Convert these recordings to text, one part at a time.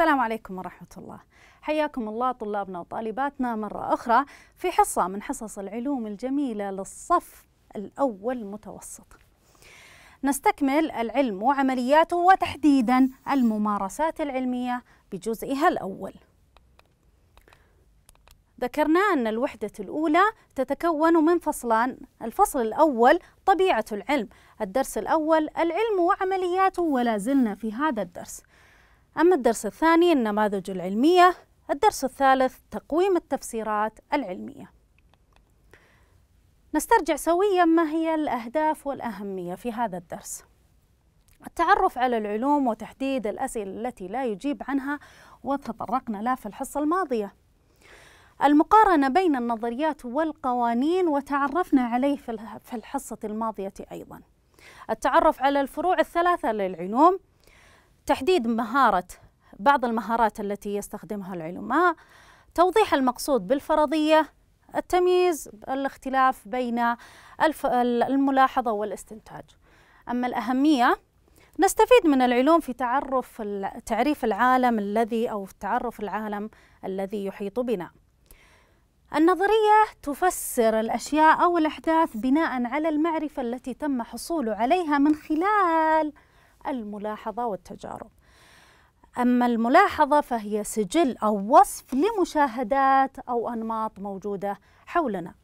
السلام عليكم ورحمة الله حياكم الله طلابنا وطالباتنا مرة أخرى في حصة من حصص العلوم الجميلة للصف الأول متوسط نستكمل العلم وعملياته وتحديدا الممارسات العلمية بجزئها الأول ذكرنا أن الوحدة الأولى تتكون من فصلان الفصل الأول طبيعة العلم الدرس الأول العلم وعملياته ولا زلنا في هذا الدرس أما الدرس الثاني النماذج العلمية الدرس الثالث تقويم التفسيرات العلمية نسترجع سويا ما هي الأهداف والأهمية في هذا الدرس التعرف على العلوم وتحديد الأسئلة التي لا يجيب عنها وتطرقنا لها في الحصة الماضية المقارنة بين النظريات والقوانين وتعرفنا عليه في الحصة الماضية أيضا التعرف على الفروع الثلاثة للعلوم تحديد مهارة بعض المهارات التي يستخدمها العلماء توضيح المقصود بالفرضية التمييز الاختلاف بين الملاحظة والاستنتاج أما الأهمية نستفيد من العلوم في تعرف تعريف العالم الذي أو تعرف العالم الذي يحيط بنا النظرية تفسر الأشياء أو الأحداث بناء على المعرفة التي تم حصول عليها من خلال الملاحظة والتجارب أما الملاحظة فهي سجل أو وصف لمشاهدات أو أنماط موجودة حولنا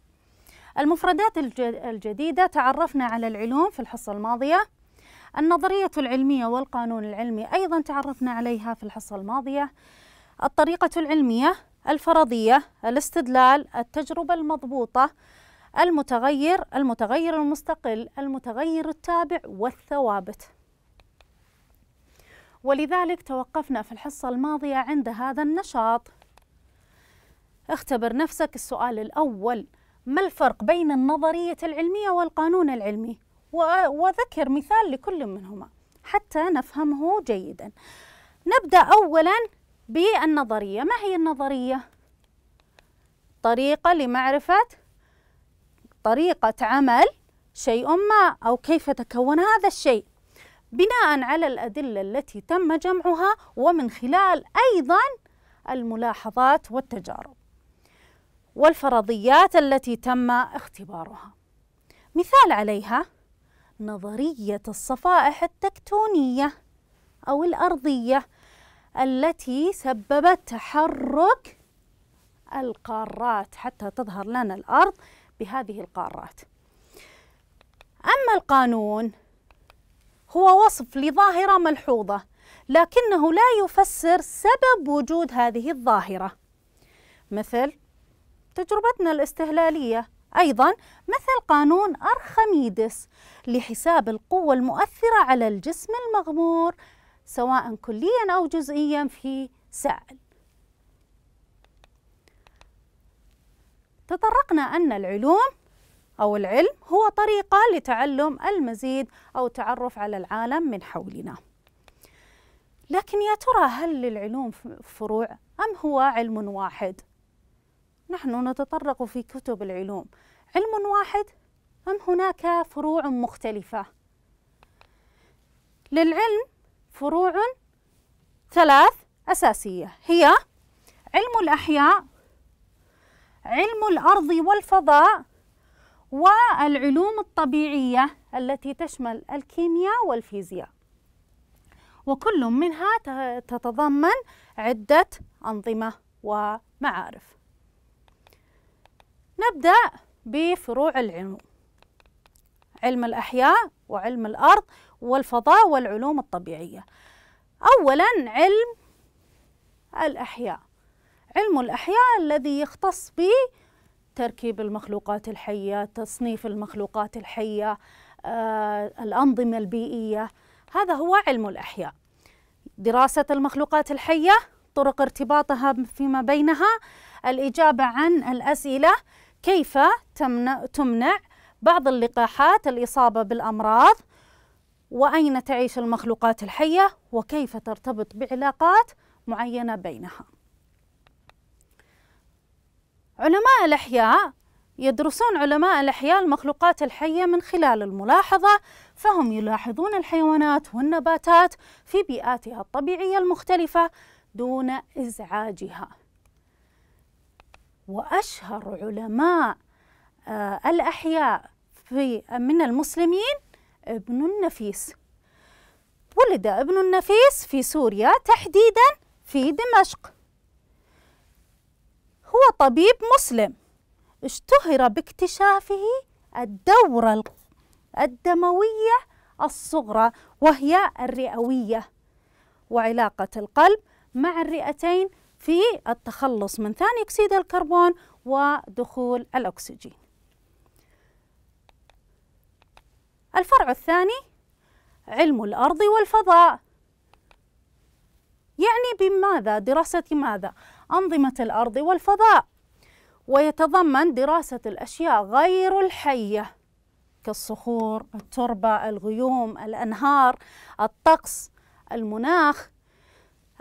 المفردات الجديدة تعرفنا على العلوم في الحصة الماضية النظرية العلمية والقانون العلمي أيضا تعرفنا عليها في الحصة الماضية الطريقة العلمية الفرضية الاستدلال التجربة المضبوطة المتغير المتغير المستقل المتغير التابع والثوابت ولذلك توقفنا في الحصة الماضية عند هذا النشاط اختبر نفسك السؤال الأول ما الفرق بين النظرية العلمية والقانون العلمي وذكر مثال لكل منهما حتى نفهمه جيدا نبدأ أولا بالنظرية ما هي النظرية؟ طريقة لمعرفة طريقة عمل شيء ما أو كيف تكون هذا الشيء بناء على الأدلة التي تم جمعها ومن خلال أيضا الملاحظات والتجارب والفرضيات التي تم اختبارها مثال عليها نظرية الصفائح التكتونية أو الأرضية التي سببت تحرك القارات حتى تظهر لنا الأرض بهذه القارات أما القانون هو وصف لظاهرة ملحوظة لكنه لا يفسر سبب وجود هذه الظاهرة مثل تجربتنا الاستهلالية أيضا مثل قانون أرخميدس لحساب القوة المؤثرة على الجسم المغمور سواء كليا أو جزئيا في سائل تطرقنا أن العلوم أو العلم هو طريقة لتعلم المزيد أو التعرف على العالم من حولنا لكن يا ترى هل للعلوم فروع أم هو علم واحد؟ نحن نتطرق في كتب العلوم علم واحد أم هناك فروع مختلفة؟ للعلم فروع ثلاث أساسية هي علم الأحياء علم الأرض والفضاء والعلوم الطبيعية التي تشمل الكيمياء والفيزياء وكل منها تتضمن عدة أنظمة ومعارف نبدأ بفروع العلوم علم الأحياء وعلم الأرض والفضاء والعلوم الطبيعية أولا علم الأحياء علم الأحياء الذي يختص به تركيب المخلوقات الحية تصنيف المخلوقات الحية آه، الأنظمة البيئية هذا هو علم الأحياء دراسة المخلوقات الحية طرق ارتباطها فيما بينها الإجابة عن الأسئلة كيف تمنع, تمنع بعض اللقاحات الإصابة بالأمراض وأين تعيش المخلوقات الحية وكيف ترتبط بعلاقات معينة بينها علماء الأحياء يدرسون علماء الأحياء المخلوقات الحية من خلال الملاحظة فهم يلاحظون الحيوانات والنباتات في بيئاتها الطبيعية المختلفة دون إزعاجها وأشهر علماء آه، الأحياء في من المسلمين ابن النفيس ولد ابن النفيس في سوريا تحديدا في دمشق هو طبيب مسلم اشتهر باكتشافه الدورة الدموية الصغرى وهي الرئوية وعلاقة القلب مع الرئتين في التخلص من ثاني أكسيد الكربون ودخول الأكسجين الفرع الثاني علم الأرض والفضاء يعني بماذا دراسة ماذا أنظمة الأرض والفضاء ويتضمن دراسة الأشياء غير الحية كالصخور، التربة، الغيوم، الأنهار، الطقس، المناخ،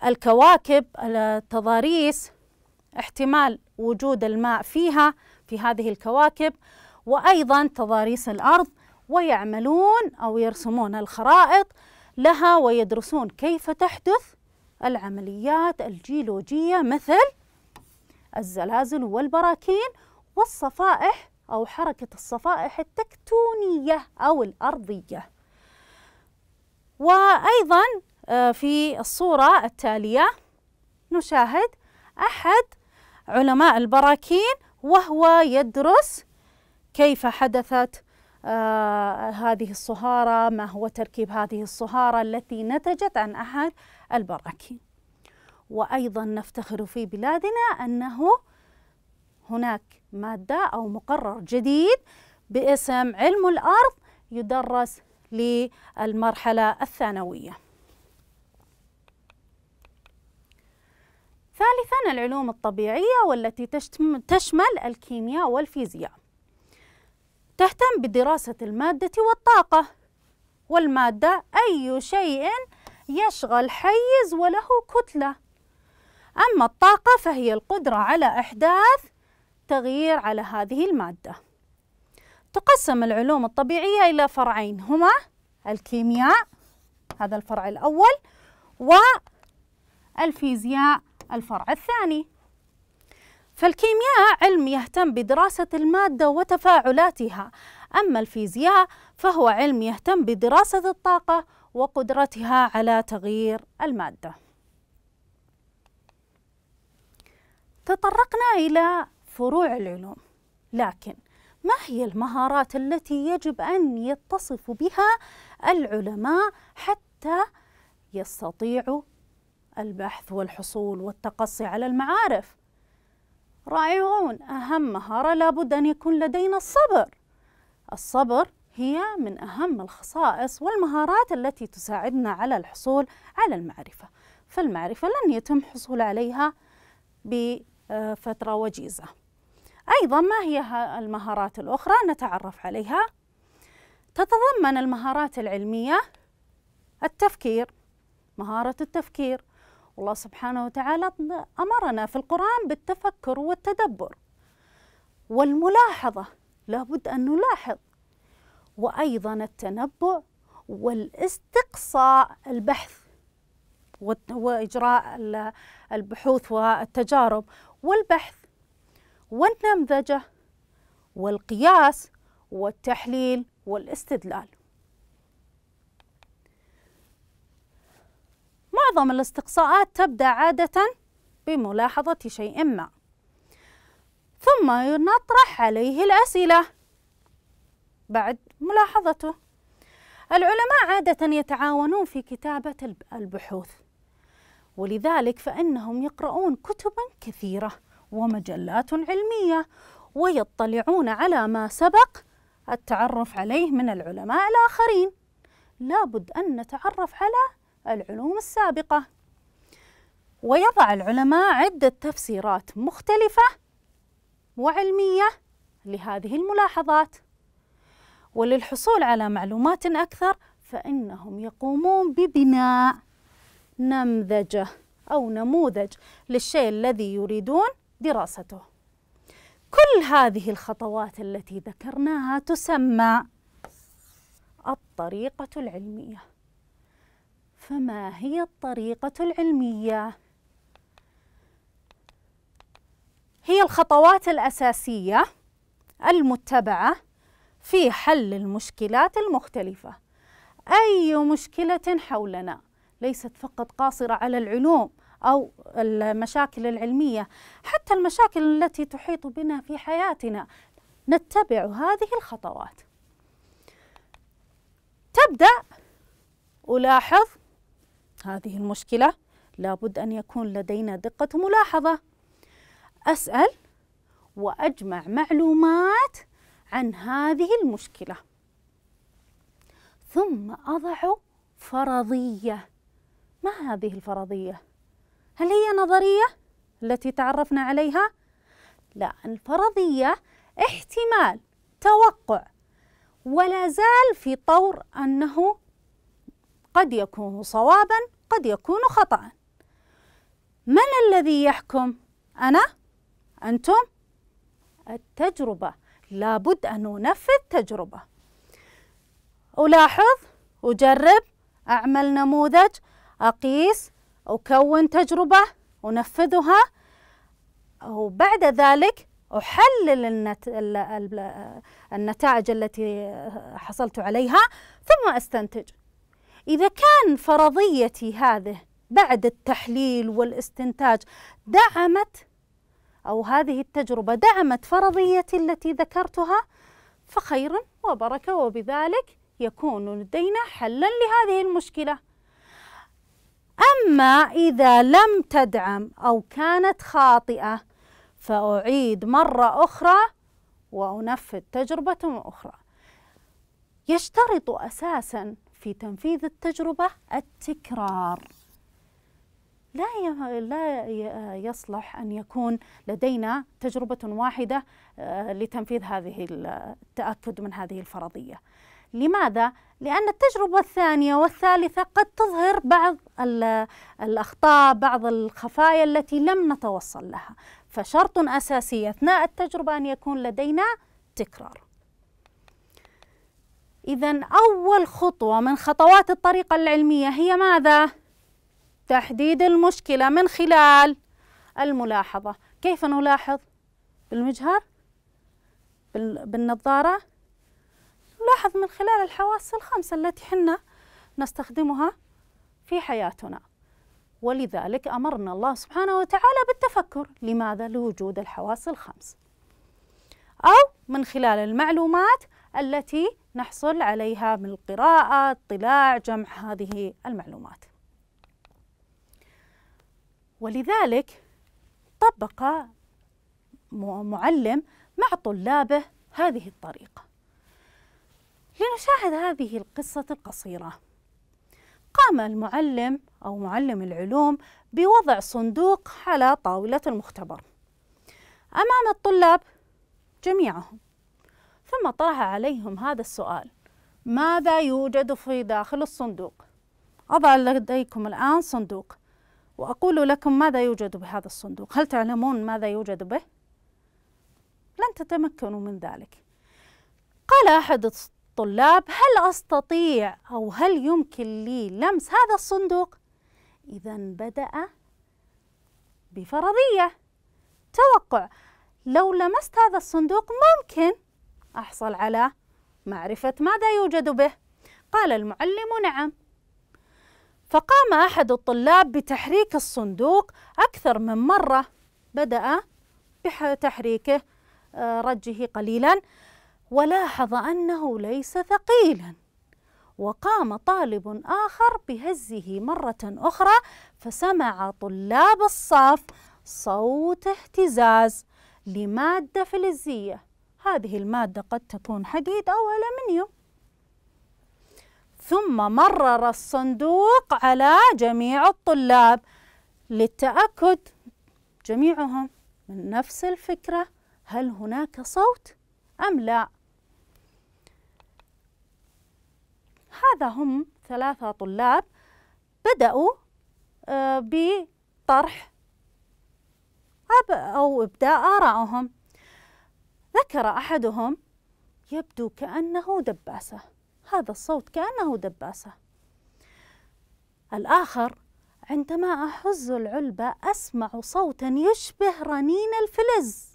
الكواكب، التضاريس، احتمال وجود الماء فيها في هذه الكواكب، وأيضا تضاريس الأرض، ويعملون أو يرسمون الخرائط لها ويدرسون كيف تحدث العمليات الجيولوجية مثل الزلازل والبراكين والصفائح أو حركة الصفائح التكتونية أو الأرضية وأيضا آه، في الصورة التالية نشاهد أحد علماء البراكين وهو يدرس كيف حدثت آه، هذه الصهارة ما هو تركيب هذه الصهارة التي نتجت عن أحد البراكين وأيضا نفتخر في بلادنا أنه هناك مادة أو مقرر جديد باسم علم الأرض يدرس للمرحلة الثانوية ثالثا العلوم الطبيعية والتي تشمل الكيمياء والفيزياء تهتم بدراسة المادة والطاقة والمادة أي شيء يشغل حيز وله كتلة أما الطاقة فهي القدرة على إحداث تغيير على هذه المادة تقسم العلوم الطبيعية إلى فرعين هما الكيمياء هذا الفرع الأول والفيزياء الفرع الثاني فالكيمياء علم يهتم بدراسة المادة وتفاعلاتها أما الفيزياء فهو علم يهتم بدراسة الطاقة وقدرتها على تغيير المادة تطرقنا إلى فروع العلوم لكن ما هي المهارات التي يجب أن يتصف بها العلماء حتى يستطيعوا البحث والحصول والتقصي على المعارف رائعون أهم مهارة لابد أن يكون لدينا الصبر الصبر هي من أهم الخصائص والمهارات التي تساعدنا على الحصول على المعرفة فالمعرفة لن يتم حصول عليها بفترة وجيزة أيضا ما هي المهارات الأخرى نتعرف عليها تتضمن المهارات العلمية التفكير مهارة التفكير والله سبحانه وتعالى أمرنا في القرآن بالتفكر والتدبر والملاحظة لابد أن نلاحظ وأيضا التنبؤ والاستقصاء البحث وإجراء البحوث والتجارب والبحث والنمذجة والقياس والتحليل والاستدلال معظم الاستقصاءات تبدأ عادة بملاحظة شيء ما ثم نطرح عليه الأسئلة بعد ملاحظته العلماء عادة يتعاونون في كتابة البحوث ولذلك فإنهم يقرؤون كتبا كثيرة ومجلات علمية ويطلعون على ما سبق التعرف عليه من العلماء الآخرين لابد أن نتعرف على العلوم السابقة ويضع العلماء عدة تفسيرات مختلفة وعلمية لهذه الملاحظات وللحصول على معلومات أكثر فإنهم يقومون ببناء نمذجة أو نموذج للشيء الذي يريدون دراسته كل هذه الخطوات التي ذكرناها تسمى الطريقة العلمية فما هي الطريقة العلمية؟ هي الخطوات الأساسية المتبعة في حل المشكلات المختلفة أي مشكلة حولنا ليست فقط قاصرة على العلوم أو المشاكل العلمية حتى المشاكل التي تحيط بنا في حياتنا نتبع هذه الخطوات تبدأ ألاحظ هذه المشكلة لابد أن يكون لدينا دقة ملاحظة أسأل وأجمع معلومات عن هذه المشكلة ثم أضع فرضية ما هذه الفرضية؟ هل هي نظرية التي تعرفنا عليها؟ لا الفرضية احتمال توقع ولا زال في طور أنه قد يكون صوابا قد يكون خطأ من الذي يحكم أنا أنتم التجربة لابد أن ننفذ تجربة ألاحظ أجرب أعمل نموذج أقيس أكون تجربة أنفذها وبعد ذلك أحلل النتائج التي حصلت عليها ثم أستنتج إذا كان فرضيتي هذه بعد التحليل والاستنتاج دعمت أو هذه التجربة دعمت فرضيتي التي ذكرتها فخير وبركة وبذلك يكون لدينا حلا لهذه المشكلة أما إذا لم تدعم أو كانت خاطئة فأعيد مرة أخرى وأنفذ تجربة أخرى يشترط أساسا في تنفيذ التجربة التكرار لا لا يصلح ان يكون لدينا تجربه واحده آه، لتنفيذ هذه التاكد من هذه الفرضيه. لماذا؟ لأن التجربة الثانية والثالثة قد تظهر بعض الأخطاء بعض الخفايا التي لم نتوصل لها فشرط أساسي أثناء التجربة أن يكون لدينا تكرار إذا أول خطوة من خطوات الطريقة العلمية هي ماذا؟ تحديد المشكلة من خلال الملاحظة كيف نلاحظ بالمجهر بالنظارة نلاحظ من خلال الحواس الخمسة التي حنا نستخدمها في حياتنا ولذلك أمرنا الله سبحانه وتعالى بالتفكر لماذا لوجود الحواس الخمس أو من خلال المعلومات التي نحصل عليها من القراءة اطلاع جمع هذه المعلومات ولذلك طبق معلم مع طلابه هذه الطريقة لنشاهد هذه القصة القصيرة قام المعلم أو معلم العلوم بوضع صندوق على طاولة المختبر أمام الطلاب جميعهم ثم طرح عليهم هذا السؤال ماذا يوجد في داخل الصندوق؟ أضع لديكم الآن صندوق وأقول لكم ماذا يوجد بهذا الصندوق هل تعلمون ماذا يوجد به؟ لن تتمكنوا من ذلك قال أحد الطلاب هل أستطيع أو هل يمكن لي لمس هذا الصندوق؟ إذا بدأ بفرضية توقع لو لمست هذا الصندوق ممكن أحصل على معرفة ماذا يوجد به قال المعلم نعم فقام أحد الطلاب بتحريك الصندوق أكثر من مرة بدأ بتحريكه آه، رجه قليلا ولاحظ أنه ليس ثقيلا وقام طالب آخر بهزه مرة أخرى فسمع طلاب الصف صوت اهتزاز لمادة فلزية هذه المادة قد تكون حديد أو ألمنيوم ثم مرر الصندوق على جميع الطلاب للتأكد جميعهم من نفس الفكرة هل هناك صوت أم لا هذا هم ثلاثة طلاب بدأوا آه، بطرح أو إبداء آرائهم ذكر أحدهم يبدو كأنه دباسة هذا الصوت كأنه دباسة الآخر عندما أحز العلبة أسمع صوتا يشبه رنين الفلز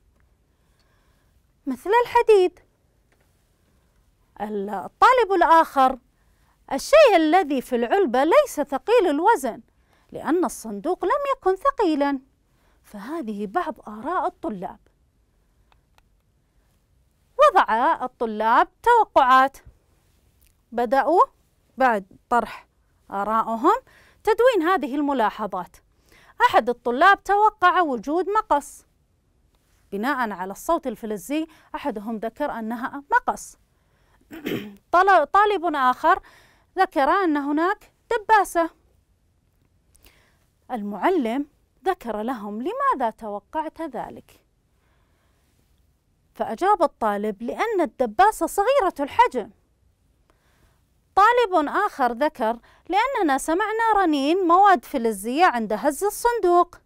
مثل الحديد الطالب الآخر الشيء الذي في العلبة ليس ثقيل الوزن لأن الصندوق لم يكن ثقيلا فهذه بعض آراء الطلاب وضع الطلاب توقعات بدأوا بعد طرح آرائهم تدوين هذه الملاحظات أحد الطلاب توقع وجود مقص بناء على الصوت الفلزي أحدهم ذكر أنها مقص طالب آخر ذكر أن هناك دباسة المعلم ذكر لهم لماذا توقعت ذلك فأجاب الطالب لأن الدباسة صغيرة الحجم طالب آخر ذكر لأننا سمعنا رنين مواد فلزية عند هز الصندوق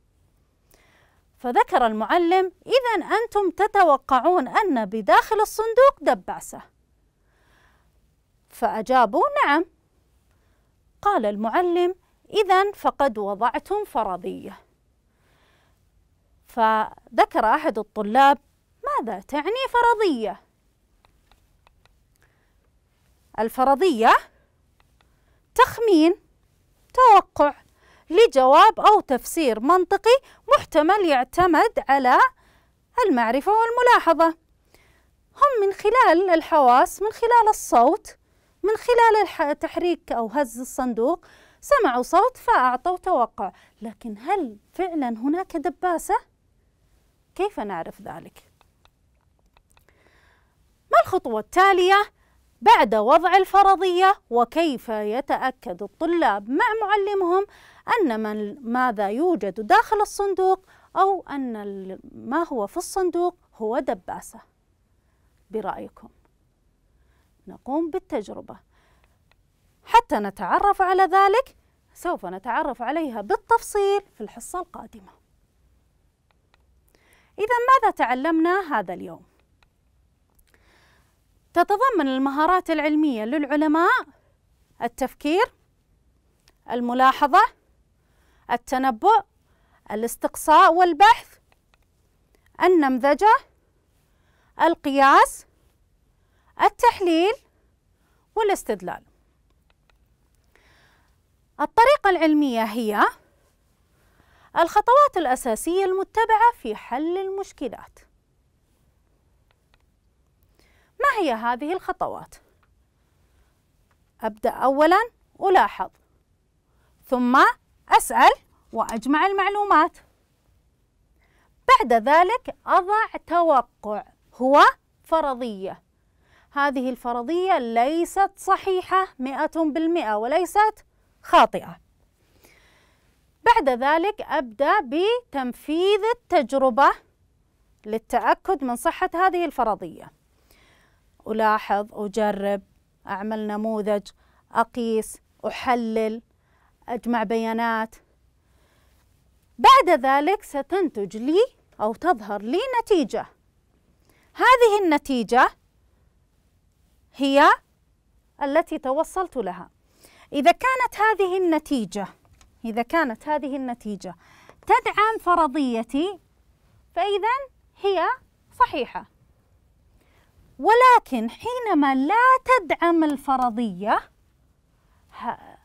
فذكر المعلم إذا أنتم تتوقعون أن بداخل الصندوق دباسة فأجابوا نعم قال المعلم إذا فقد وضعتم فرضية فذكر أحد الطلاب ماذا تعني فرضية؟ الفرضية تخمين توقع لجواب أو تفسير منطقي محتمل يعتمد على المعرفة والملاحظة هم من خلال الحواس من خلال الصوت من خلال تحريك أو هز الصندوق سمعوا صوت فأعطوا توقع لكن هل فعلا هناك دباسة؟ كيف نعرف ذلك؟ ما الخطوة التالية؟ بعد وضع الفرضية وكيف يتأكد الطلاب مع معلمهم أن من ماذا يوجد داخل الصندوق أو أن ما هو في الصندوق هو دباسة برأيكم نقوم بالتجربة حتى نتعرف على ذلك سوف نتعرف عليها بالتفصيل في الحصة القادمة إذا ماذا تعلمنا هذا اليوم؟ تتضمن المهارات العلمية للعلماء التفكير الملاحظة التنبؤ الاستقصاء والبحث النمذجة القياس التحليل والاستدلال الطريقة العلمية هي الخطوات الأساسية المتبعة في حل المشكلات ما هي هذه الخطوات؟ أبدأ أولا ألاحظ ثم أسأل وأجمع المعلومات بعد ذلك أضع توقع هو فرضية هذه الفرضية ليست صحيحة مئة بالمئة وليست خاطئة بعد ذلك أبدأ بتنفيذ التجربة للتأكد من صحة هذه الفرضية ألاحظ أجرب أعمل نموذج أقيس أحلل أجمع بيانات بعد ذلك ستنتج لي أو تظهر لي نتيجة هذه النتيجة هي التي توصلت لها إذا كانت هذه النتيجة إذا كانت هذه النتيجة تدعم فرضيتي فإذا هي صحيحة ولكن حينما لا تدعم الفرضية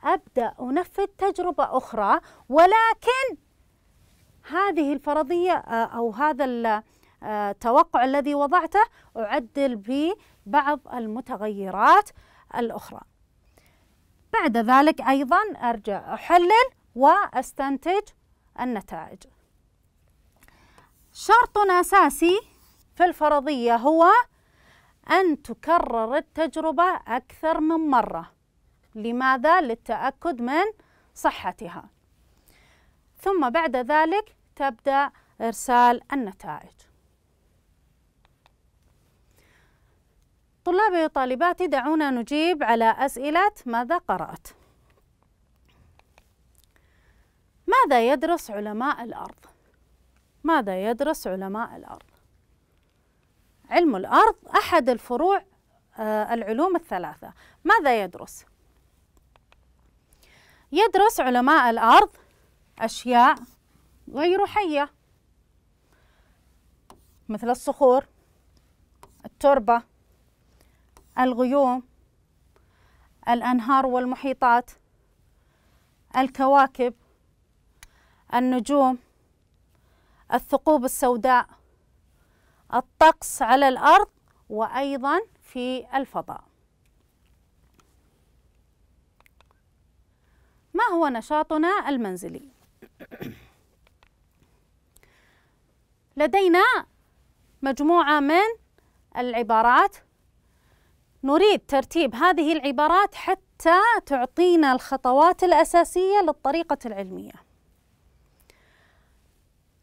أبدأ أنفذ تجربة أخرى ولكن هذه الفرضية آه، أو هذا التوقع آه، الذي وضعته أعدل ببعض المتغيرات الأخرى بعد ذلك أيضا أرجع أحلل وأستنتج النتائج شرط أساسي في الفرضية هو أن تكرر التجربة أكثر من مرة لماذا؟ للتأكد من صحتها ثم بعد ذلك تبدأ إرسال النتائج طلابي وطالباتي دعونا نجيب على أسئلة ماذا قرأت؟ ماذا يدرس علماء الأرض؟ ماذا يدرس علماء الأرض؟ علم الأرض أحد الفروع آه، العلوم الثلاثة ماذا يدرس؟ يدرس علماء الأرض أشياء غير حية مثل الصخور التربة الغيوم الأنهار والمحيطات الكواكب النجوم الثقوب السوداء الطقس على الأرض وأيضا في الفضاء ما هو نشاطنا المنزلي؟ لدينا مجموعة من العبارات نريد ترتيب هذه العبارات حتى تعطينا الخطوات الأساسية للطريقة العلمية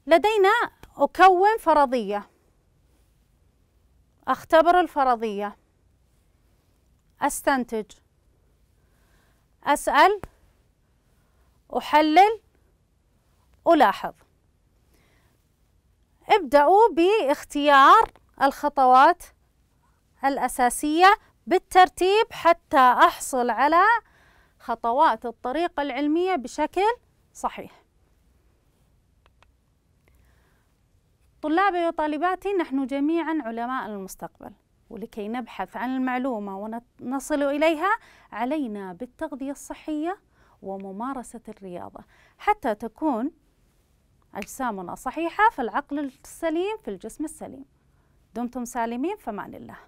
لدينا أكون فرضية أختبر الفرضية أستنتج أسأل أحلل ألاحظ ابدأوا باختيار الخطوات الأساسية بالترتيب حتى أحصل على خطوات الطريقة العلمية بشكل صحيح طلابي وطالباتي نحن جميعا علماء المستقبل ولكي نبحث عن المعلومة ونصل إليها علينا بالتغذية الصحية وممارسة الرياضة حتى تكون أجسامنا صحيحة في العقل السليم في الجسم السليم دمتم سالمين فمان الله